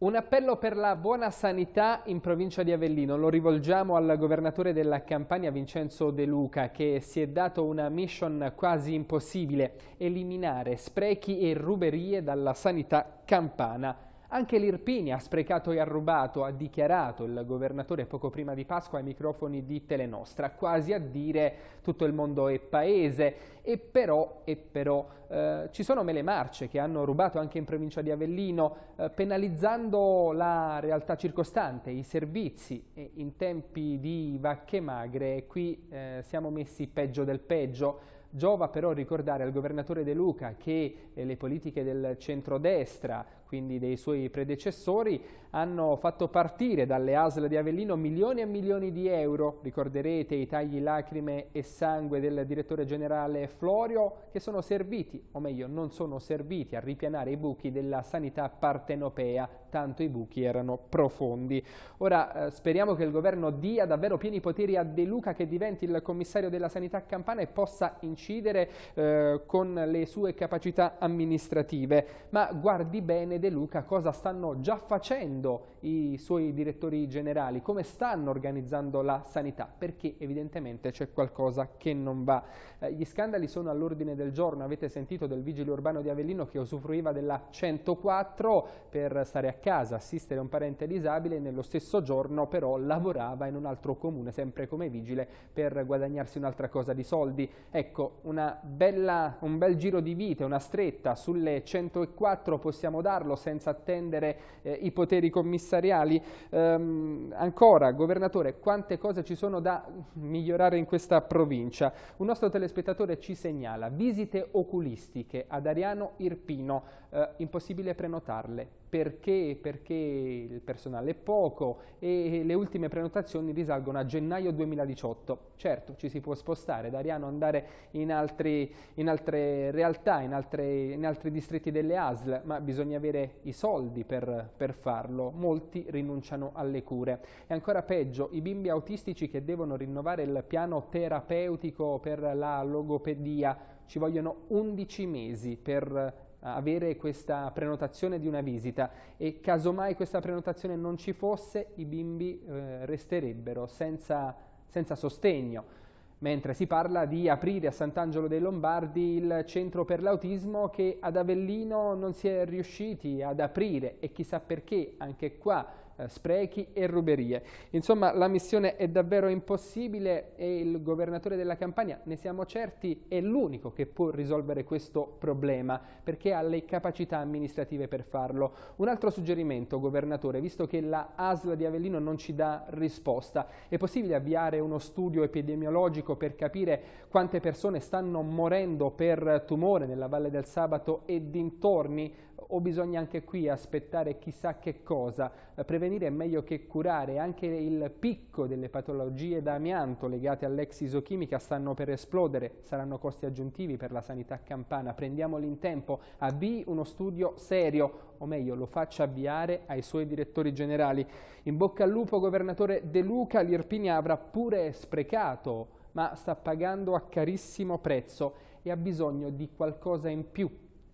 Un appello per la buona sanità in provincia di Avellino lo rivolgiamo al governatore della Campania Vincenzo De Luca che si è dato una mission quasi impossibile, eliminare sprechi e ruberie dalla sanità campana. Anche l'Irpini ha sprecato e ha rubato, ha dichiarato il governatore poco prima di Pasqua ai microfoni di Telenostra, quasi a dire tutto il mondo è paese. E però, e però eh, ci sono mele marce che hanno rubato anche in provincia di Avellino, eh, penalizzando la realtà circostante, i servizi. E in tempi di vacche magre qui eh, siamo messi peggio del peggio. Giova però ricordare al governatore De Luca che eh, le politiche del centrodestra, quindi dei suoi predecessori, hanno fatto partire dalle ASL di Avellino milioni e milioni di euro. Ricorderete i tagli lacrime e sangue del direttore generale Florio che sono serviti, o meglio non sono serviti, a ripianare i buchi della sanità partenopea, tanto i buchi erano profondi. Ora eh, speriamo che il governo dia davvero pieni poteri a De Luca che diventi il commissario della sanità campana e possa incidere eh, con le sue capacità amministrative, ma guardi bene De Luca cosa stanno già facendo i suoi direttori generali, come stanno organizzando la sanità, perché evidentemente c'è qualcosa che non va. Eh, gli scandali sono all'ordine del giorno, avete sentito del vigile urbano di Avellino che usufruiva della 104 per stare a casa, assistere un parente disabile nello stesso giorno però lavorava in un altro comune, sempre come vigile, per guadagnarsi un'altra cosa di soldi. Ecco, bella, un bel giro di vite, una stretta sulle 104 possiamo darlo farlo senza attendere eh, i poteri commissariali. Ehm, ancora, governatore, quante cose ci sono da migliorare in questa provincia? Un nostro telespettatore ci segnala visite oculistiche ad Ariano Irpino, eh, impossibile prenotarle perché, perché il personale è poco e le ultime prenotazioni risalgono a gennaio 2018. Certo, ci si può spostare Dariano andare in, altri, in altre realtà, in, altre, in, altri distretti delle ASL, ma bisogna avere i soldi per, per farlo. Molti rinunciano alle cure. E ancora peggio, i bimbi autistici che devono rinnovare il piano terapeutico per la logopedia ci vogliono 11 mesi per avere questa prenotazione di una visita e casomai questa prenotazione non ci fosse i bimbi eh, resterebbero senza, senza sostegno mentre si parla di aprire a Sant'Angelo dei Lombardi il centro per l'autismo che ad Avellino non si è riusciti ad aprire e chissà perché anche qua eh, sprechi e ruberie. Insomma, la missione è davvero impossibile e il governatore della Campania, ne siamo certi, è l'unico che può risolvere questo problema perché ha le capacità amministrative per farlo. Un altro suggerimento, governatore, visto che la ASL di Avellino non ci dà risposta, è possibile avviare uno studio epidemiologico per capire quante persone stanno morendo per tumore nella Valle del Sabato e dintorni? o bisogna anche qui aspettare chissà che cosa? Prevenire è meglio che curare, anche il picco delle patologie da amianto legate all'ex isochimica stanno per esplodere, saranno costi aggiuntivi per la sanità campana, prendiamoli in tempo, avvii uno studio serio, o meglio lo faccia avviare ai suoi direttori generali. In bocca al lupo governatore De Luca, l'Irpini avrà pure sprecato ma sta pagando a carissimo prezzo e ha bisogno di qualcosa in più.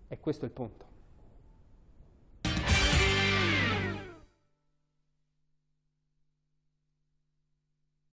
E questo è il punto.